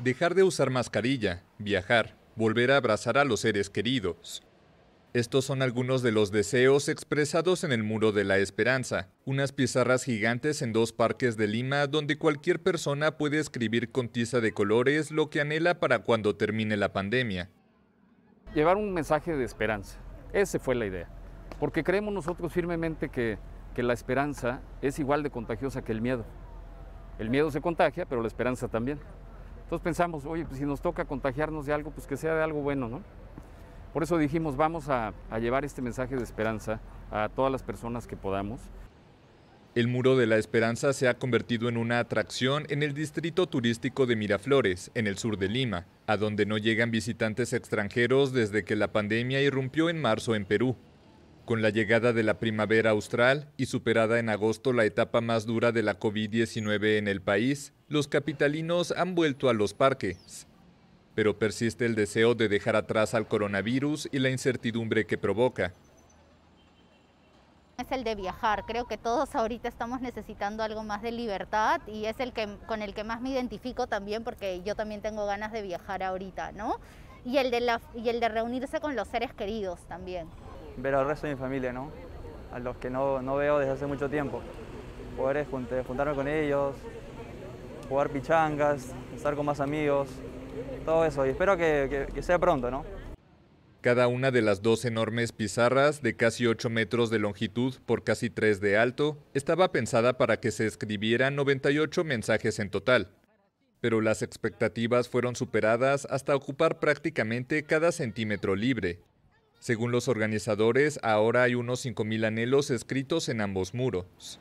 Dejar de usar mascarilla, viajar, volver a abrazar a los seres queridos. Estos son algunos de los deseos expresados en el Muro de la Esperanza, unas pizarras gigantes en dos parques de Lima donde cualquier persona puede escribir con tiza de colores lo que anhela para cuando termine la pandemia. Llevar un mensaje de esperanza, esa fue la idea, porque creemos nosotros firmemente que, que la esperanza es igual de contagiosa que el miedo. El miedo se contagia, pero la esperanza también. Entonces pensamos, oye, pues si nos toca contagiarnos de algo, pues que sea de algo bueno, ¿no? Por eso dijimos, vamos a, a llevar este mensaje de esperanza a todas las personas que podamos. El Muro de la Esperanza se ha convertido en una atracción en el distrito turístico de Miraflores, en el sur de Lima, a donde no llegan visitantes extranjeros desde que la pandemia irrumpió en marzo en Perú. Con la llegada de la primavera austral y superada en agosto la etapa más dura de la COVID-19 en el país, los capitalinos han vuelto a los parques. Pero persiste el deseo de dejar atrás al coronavirus y la incertidumbre que provoca. Es el de viajar, creo que todos ahorita estamos necesitando algo más de libertad y es el que, con el que más me identifico también porque yo también tengo ganas de viajar ahorita, ¿no? Y el de, y el de reunirse con los seres queridos también ver al resto de mi familia, ¿no? a los que no, veo desde hace mucho tiempo. Poder juntarme con ellos, jugar pichangas, estar con más amigos, todo eso. Y espero que, sea pronto, ¿no? Cada una de las dos enormes pizarras, de casi 8 metros de longitud por casi 3 de alto, estaba pensada para que se escribieran 98 mensajes en total. Pero las expectativas fueron superadas hasta ocupar prácticamente cada centímetro libre, según los organizadores, ahora hay unos 5.000 anhelos escritos en ambos muros.